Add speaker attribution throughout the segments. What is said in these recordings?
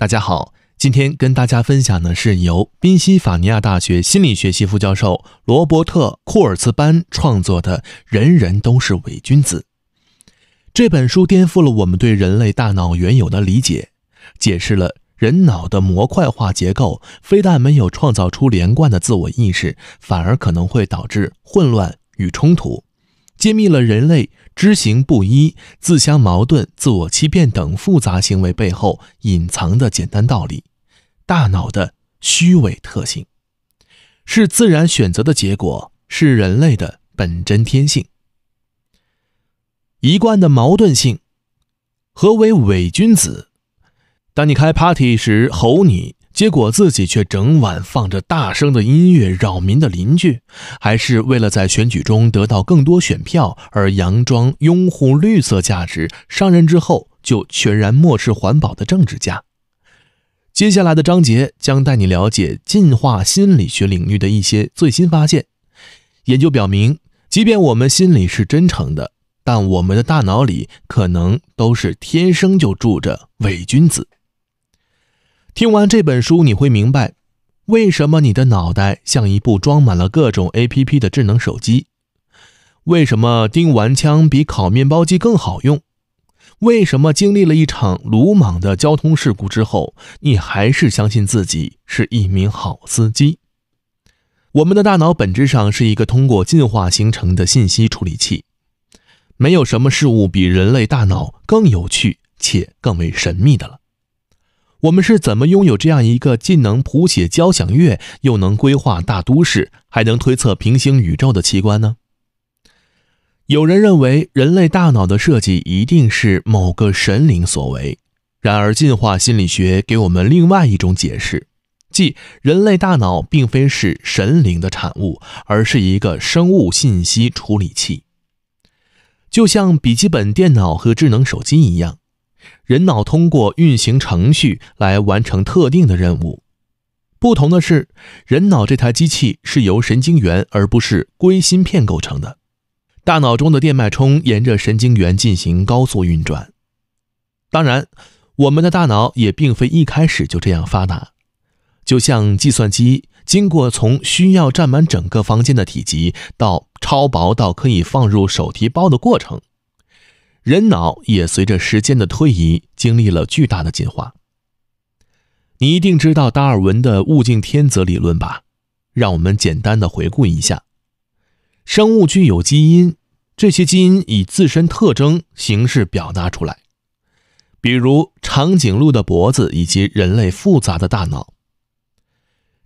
Speaker 1: 大家好，今天跟大家分享的是由宾夕法尼亚大学心理学系副教授罗伯特·库尔茨班创作的《人人都是伪君子》这本书，颠覆了我们对人类大脑原有的理解，解释了人脑的模块化结构非但没有创造出连贯的自我意识，反而可能会导致混乱与冲突。揭秘了人类知行不一、自相矛盾、自我欺骗等复杂行为背后隐藏的简单道理。大脑的虚伪特性是自然选择的结果，是人类的本真天性。一贯的矛盾性。何为伪君子？当你开 party 时吼你。结果自己却整晚放着大声的音乐扰民的邻居，还是为了在选举中得到更多选票而佯装拥护绿色价值，上任之后就全然漠视环保的政治家。接下来的章节将带你了解进化心理学领域的一些最新发现。研究表明，即便我们心里是真诚的，但我们的大脑里可能都是天生就住着伪君子。听完这本书，你会明白，为什么你的脑袋像一部装满了各种 APP 的智能手机？为什么钉完枪比烤面包机更好用？为什么经历了一场鲁莽的交通事故之后，你还是相信自己是一名好司机？我们的大脑本质上是一个通过进化形成的信息处理器。没有什么事物比人类大脑更有趣且更为神秘的了。我们是怎么拥有这样一个既能谱写交响乐，又能规划大都市，还能推测平行宇宙的器官呢？有人认为人类大脑的设计一定是某个神灵所为，然而进化心理学给我们另外一种解释，即人类大脑并非是神灵的产物，而是一个生物信息处理器，就像笔记本电脑和智能手机一样。人脑通过运行程序来完成特定的任务。不同的是，人脑这台机器是由神经元而不是硅芯片构成的。大脑中的电脉冲沿着神经元进行高速运转。当然，我们的大脑也并非一开始就这样发达，就像计算机经过从需要占满整个房间的体积到超薄到可以放入手提包的过程。人脑也随着时间的推移经历了巨大的进化。你一定知道达尔文的“物竞天择”理论吧？让我们简单的回顾一下：生物具有基因，这些基因以自身特征形式表达出来，比如长颈鹿的脖子以及人类复杂的大脑。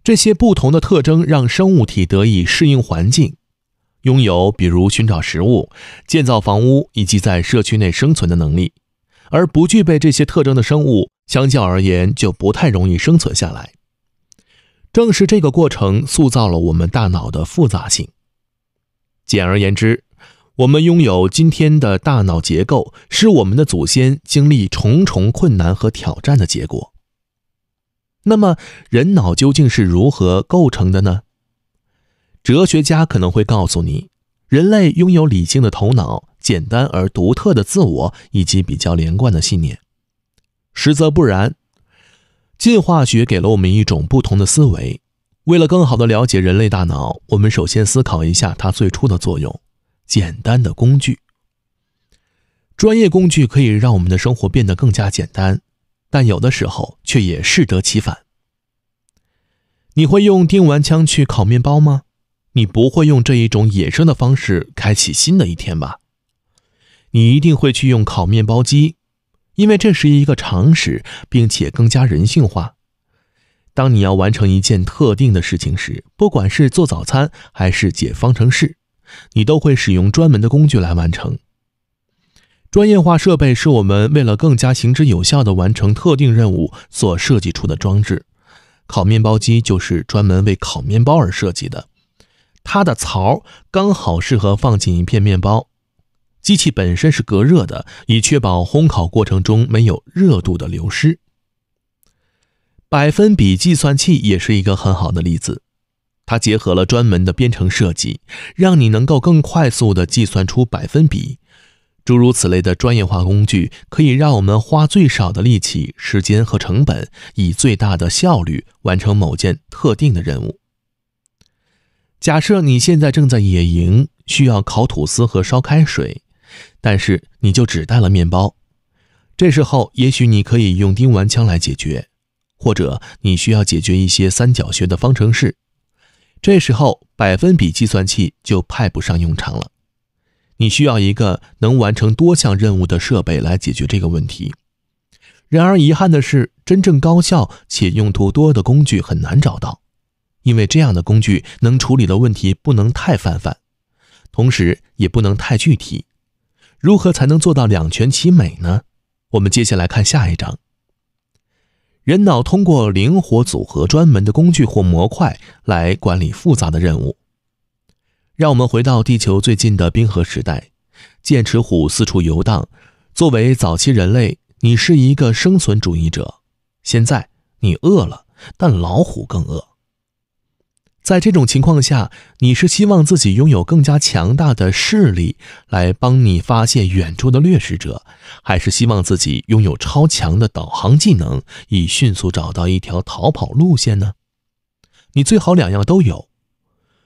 Speaker 1: 这些不同的特征让生物体得以适应环境。拥有比如寻找食物、建造房屋以及在社区内生存的能力，而不具备这些特征的生物，相较而言就不太容易生存下来。正是这个过程塑造了我们大脑的复杂性。简而言之，我们拥有今天的大脑结构，是我们的祖先经历重重困难和挑战的结果。那么，人脑究竟是如何构成的呢？哲学家可能会告诉你，人类拥有理性的头脑、简单而独特的自我以及比较连贯的信念。实则不然，进化学给了我们一种不同的思维。为了更好的了解人类大脑，我们首先思考一下它最初的作用：简单的工具。专业工具可以让我们的生活变得更加简单，但有的时候却也适得其反。你会用电玩枪去烤面包吗？你不会用这一种野生的方式开启新的一天吧？你一定会去用烤面包机，因为这是一个常识，并且更加人性化。当你要完成一件特定的事情时，不管是做早餐还是解方程式，你都会使用专门的工具来完成。专业化设备是我们为了更加行之有效的完成特定任务所设计出的装置。烤面包机就是专门为烤面包而设计的。它的槽刚好适合放进一片面包。机器本身是隔热的，以确保烘烤过程中没有热度的流失。百分比计算器也是一个很好的例子，它结合了专门的编程设计，让你能够更快速地计算出百分比。诸如此类的专业化工具，可以让我们花最少的力气、时间和成本，以最大的效率完成某件特定的任务。假设你现在正在野营，需要烤吐司和烧开水，但是你就只带了面包。这时候，也许你可以用丁烷枪来解决，或者你需要解决一些三角学的方程式。这时候，百分比计算器就派不上用场了。你需要一个能完成多项任务的设备来解决这个问题。然而，遗憾的是，真正高效且用途多的工具很难找到。因为这样的工具能处理的问题不能太泛泛，同时也不能太具体。如何才能做到两全其美呢？我们接下来看下一章。人脑通过灵活组合专门的工具或模块来管理复杂的任务。让我们回到地球最近的冰河时代，剑齿虎四处游荡。作为早期人类，你是一个生存主义者。现在你饿了，但老虎更饿。在这种情况下，你是希望自己拥有更加强大的视力来帮你发现远处的掠食者，还是希望自己拥有超强的导航技能以迅速找到一条逃跑路线呢？你最好两样都有。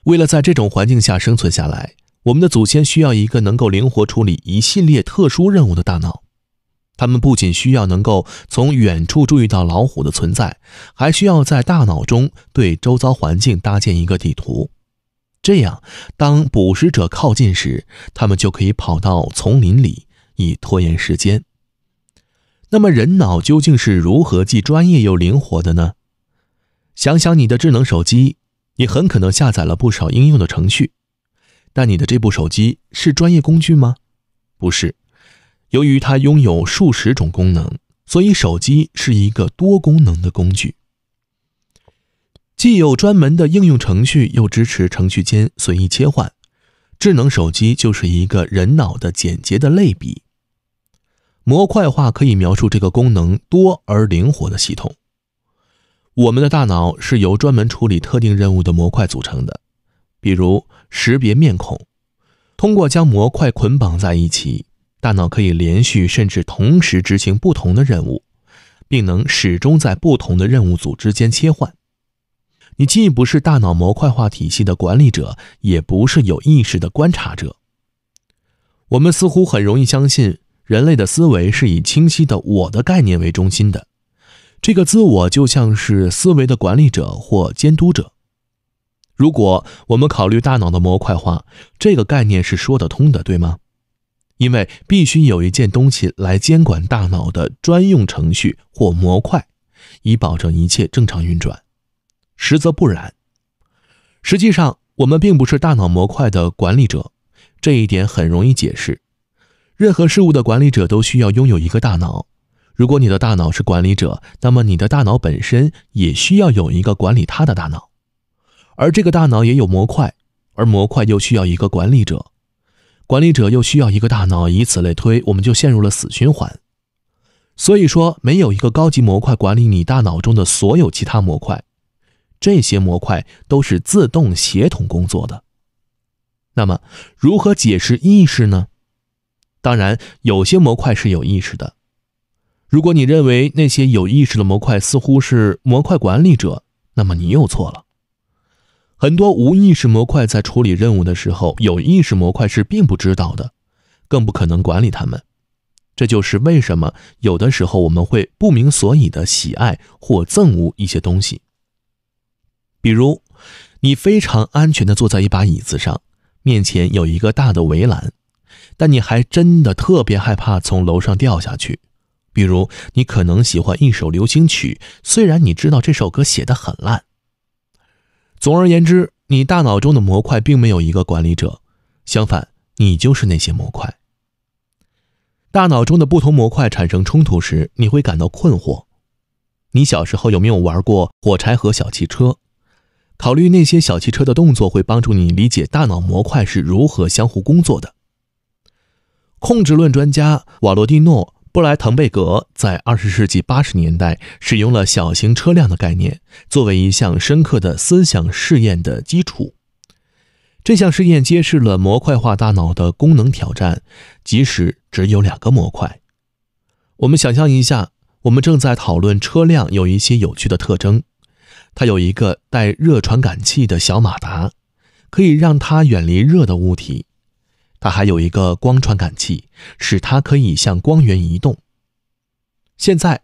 Speaker 1: 为了在这种环境下生存下来，我们的祖先需要一个能够灵活处理一系列特殊任务的大脑。他们不仅需要能够从远处注意到老虎的存在，还需要在大脑中对周遭环境搭建一个地图，这样当捕食者靠近时，他们就可以跑到丛林里以拖延时间。那么人脑究竟是如何既专业又灵活的呢？想想你的智能手机，你很可能下载了不少应用的程序，但你的这部手机是专业工具吗？不是。由于它拥有数十种功能，所以手机是一个多功能的工具，既有专门的应用程序，又支持程序间随意切换。智能手机就是一个人脑的简洁的类比。模块化可以描述这个功能多而灵活的系统。我们的大脑是由专门处理特定任务的模块组成的，比如识别面孔。通过将模块捆绑在一起。大脑可以连续甚至同时执行不同的任务，并能始终在不同的任务组之间切换。你既不是大脑模块化体系的管理者，也不是有意识的观察者。我们似乎很容易相信人类的思维是以清晰的“我的”概念为中心的，这个自我就像是思维的管理者或监督者。如果我们考虑大脑的模块化，这个概念是说得通的，对吗？因为必须有一件东西来监管大脑的专用程序或模块，以保证一切正常运转。实则不然，实际上我们并不是大脑模块的管理者，这一点很容易解释。任何事物的管理者都需要拥有一个大脑。如果你的大脑是管理者，那么你的大脑本身也需要有一个管理它的大脑，而这个大脑也有模块，而模块又需要一个管理者。管理者又需要一个大脑，以此类推，我们就陷入了死循环。所以说，没有一个高级模块管理你大脑中的所有其他模块，这些模块都是自动协同工作的。那么，如何解释意识呢？当然，有些模块是有意识的。如果你认为那些有意识的模块似乎是模块管理者，那么你又错了。很多无意识模块在处理任务的时候，有意识模块是并不知道的，更不可能管理它们。这就是为什么有的时候我们会不明所以的喜爱或憎恶一些东西。比如，你非常安全地坐在一把椅子上，面前有一个大的围栏，但你还真的特别害怕从楼上掉下去。比如，你可能喜欢一首流行曲，虽然你知道这首歌写的很烂。总而言之，你大脑中的模块并没有一个管理者，相反，你就是那些模块。大脑中的不同模块产生冲突时，你会感到困惑。你小时候有没有玩过火柴盒小汽车？考虑那些小汽车的动作，会帮助你理解大脑模块是如何相互工作的。控制论专家瓦罗蒂诺。布莱滕贝格在20世纪80年代使用了小型车辆的概念，作为一项深刻的思想试验的基础。这项试验揭示了模块化大脑的功能挑战，即使只有两个模块。我们想象一下，我们正在讨论车辆有一些有趣的特征，它有一个带热传感器的小马达，可以让它远离热的物体。它还有一个光传感器，使它可以向光源移动。现在，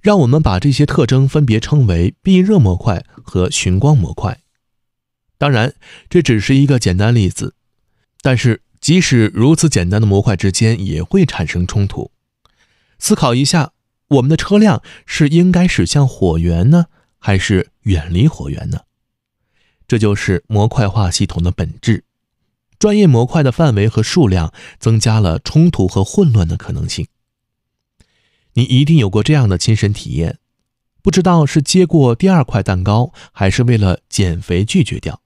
Speaker 1: 让我们把这些特征分别称为避热模块和寻光模块。当然，这只是一个简单例子，但是即使如此简单的模块之间也会产生冲突。思考一下，我们的车辆是应该驶向火源呢，还是远离火源呢？这就是模块化系统的本质。专业模块的范围和数量增加了冲突和混乱的可能性。你一定有过这样的亲身体验，不知道是接过第二块蛋糕，还是为了减肥拒绝掉。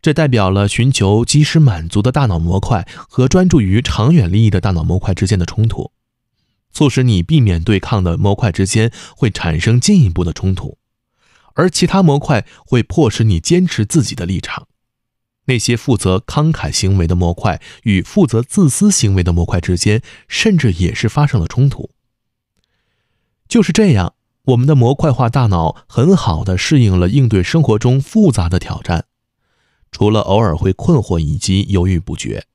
Speaker 1: 这代表了寻求及时满足的大脑模块和专注于长远利益的大脑模块之间的冲突，促使你避免对抗的模块之间会产生进一步的冲突，而其他模块会迫使你坚持自己的立场。那些负责慷慨行为的模块与负责自私行为的模块之间，甚至也是发生了冲突。就是这样，我们的模块化大脑很好的适应了应对生活中复杂的挑战，除了偶尔会困惑以及犹豫不决。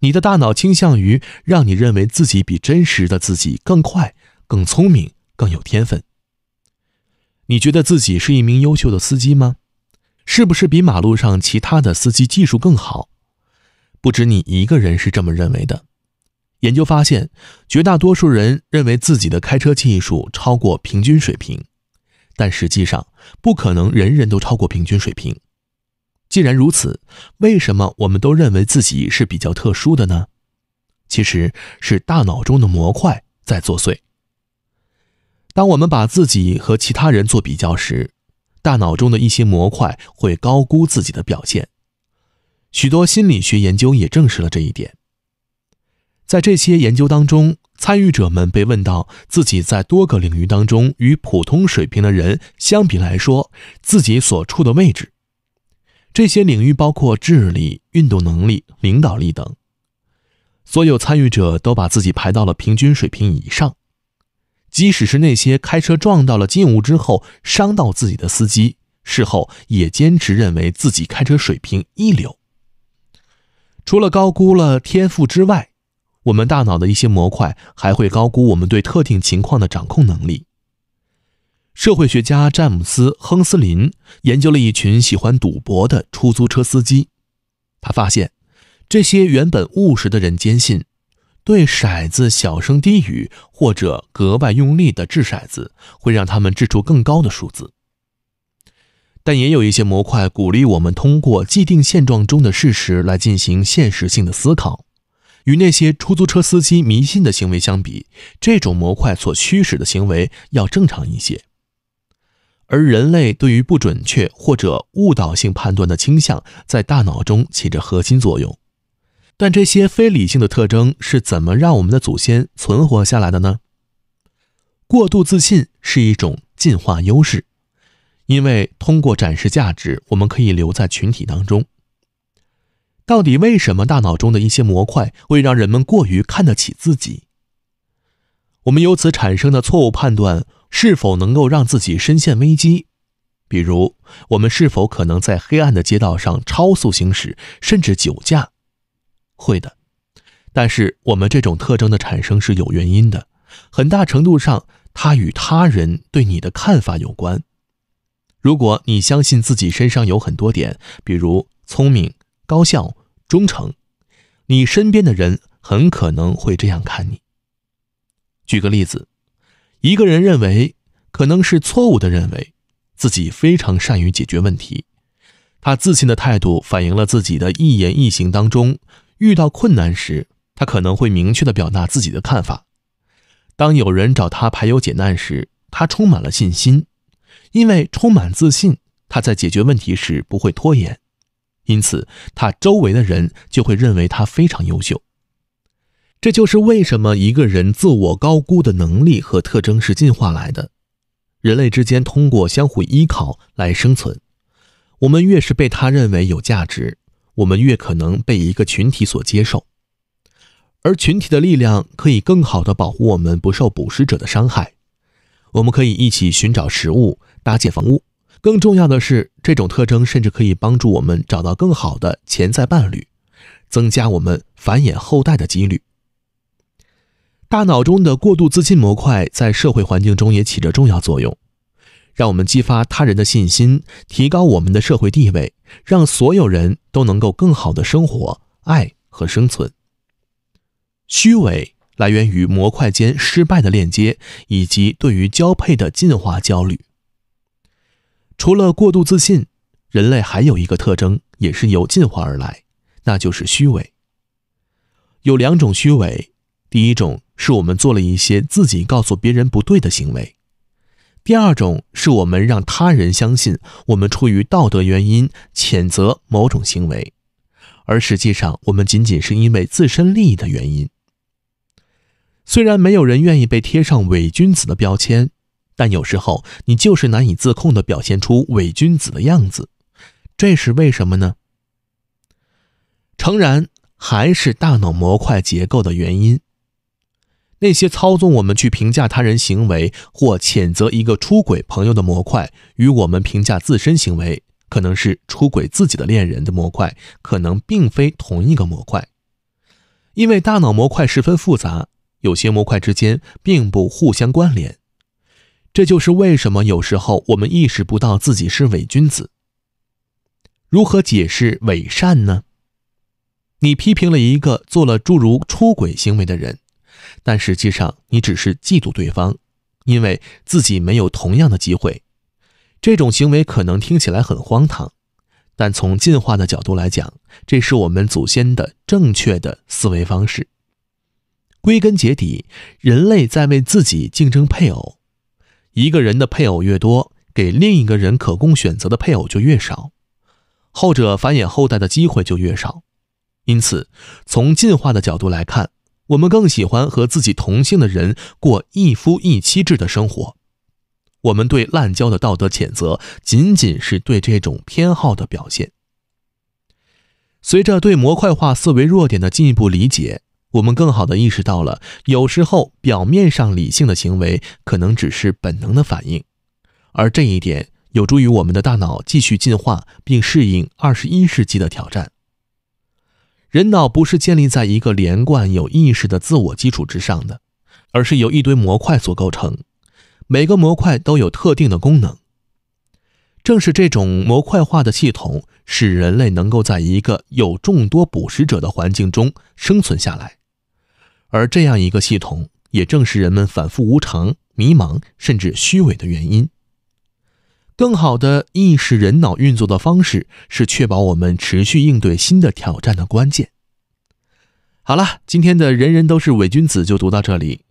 Speaker 1: 你的大脑倾向于让你认为自己比真实的自己更快、更聪明、更有天分。你觉得自己是一名优秀的司机吗？是不是比马路上其他的司机技术更好？不止你一个人是这么认为的。研究发现，绝大多数人认为自己的开车技术超过平均水平，但实际上不可能人人都超过平均水平。既然如此，为什么我们都认为自己是比较特殊的呢？其实是大脑中的模块在作祟。当我们把自己和其他人做比较时。大脑中的一些模块会高估自己的表现，许多心理学研究也证实了这一点。在这些研究当中，参与者们被问到自己在多个领域当中与普通水平的人相比来说，自己所处的位置。这些领域包括智力、运动能力、领导力等。所有参与者都把自己排到了平均水平以上。即使是那些开车撞到了金物之后伤到自己的司机，事后也坚持认为自己开车水平一流。除了高估了天赋之外，我们大脑的一些模块还会高估我们对特定情况的掌控能力。社会学家詹姆斯·亨斯林研究了一群喜欢赌博的出租车司机，他发现，这些原本务实的人坚信。对骰子小声低语，或者格外用力的掷骰子，会让他们掷出更高的数字。但也有一些模块鼓励我们通过既定现状中的事实来进行现实性的思考。与那些出租车司机迷信的行为相比，这种模块所驱使的行为要正常一些。而人类对于不准确或者误导性判断的倾向，在大脑中起着核心作用。但这些非理性的特征是怎么让我们的祖先存活下来的呢？过度自信是一种进化优势，因为通过展示价值，我们可以留在群体当中。到底为什么大脑中的一些模块会让人们过于看得起自己？我们由此产生的错误判断是否能够让自己深陷危机？比如，我们是否可能在黑暗的街道上超速行驶，甚至酒驾？会的，但是我们这种特征的产生是有原因的，很大程度上它与他人对你的看法有关。如果你相信自己身上有很多点，比如聪明、高效、忠诚，你身边的人很可能会这样看你。举个例子，一个人认为，可能是错误的认为，自己非常善于解决问题，他自信的态度反映了自己的一言一行当中。遇到困难时，他可能会明确地表达自己的看法。当有人找他排忧解难时，他充满了信心，因为充满自信，他在解决问题时不会拖延。因此，他周围的人就会认为他非常优秀。这就是为什么一个人自我高估的能力和特征是进化来的。人类之间通过相互依靠来生存。我们越是被他认为有价值。我们越可能被一个群体所接受，而群体的力量可以更好地保护我们不受捕食者的伤害。我们可以一起寻找食物、搭建房屋。更重要的是，这种特征甚至可以帮助我们找到更好的潜在伴侣，增加我们繁衍后代的几率。大脑中的过度自信模块在社会环境中也起着重要作用，让我们激发他人的信心，提高我们的社会地位。让所有人都能够更好的生活、爱和生存。虚伪来源于模块间失败的链接，以及对于交配的进化焦虑。除了过度自信，人类还有一个特征，也是由进化而来，那就是虚伪。有两种虚伪，第一种是我们做了一些自己告诉别人不对的行为。第二种是我们让他人相信我们出于道德原因谴责某种行为，而实际上我们仅仅是因为自身利益的原因。虽然没有人愿意被贴上伪君子的标签，但有时候你就是难以自控地表现出伪君子的样子，这是为什么呢？诚然，还是大脑模块结构的原因。那些操纵我们去评价他人行为或谴责一个出轨朋友的模块，与我们评价自身行为可能是出轨自己的恋人的模块，可能并非同一个模块。因为大脑模块十分复杂，有些模块之间并不互相关联。这就是为什么有时候我们意识不到自己是伪君子。如何解释伪善呢？你批评了一个做了诸如出轨行为的人。但实际上，你只是嫉妒对方，因为自己没有同样的机会。这种行为可能听起来很荒唐，但从进化的角度来讲，这是我们祖先的正确的思维方式。归根结底，人类在为自己竞争配偶。一个人的配偶越多，给另一个人可供选择的配偶就越少，后者繁衍后代的机会就越少。因此，从进化的角度来看。我们更喜欢和自己同性的人过一夫一妻制的生活。我们对滥交的道德谴责，仅仅是对这种偏好的表现。随着对模块化思维弱点的进一步理解，我们更好地意识到了，有时候表面上理性的行为，可能只是本能的反应，而这一点有助于我们的大脑继续进化，并适应二十一世纪的挑战。人脑不是建立在一个连贯有意识的自我基础之上的，而是由一堆模块所构成，每个模块都有特定的功能。正是这种模块化的系统，使人类能够在一个有众多捕食者的环境中生存下来，而这样一个系统，也正是人们反复无常、迷茫甚至虚伪的原因。更好的意识人脑运作的方式，是确保我们持续应对新的挑战的关键。好了，今天的《人人都是伪君子》就读到这里。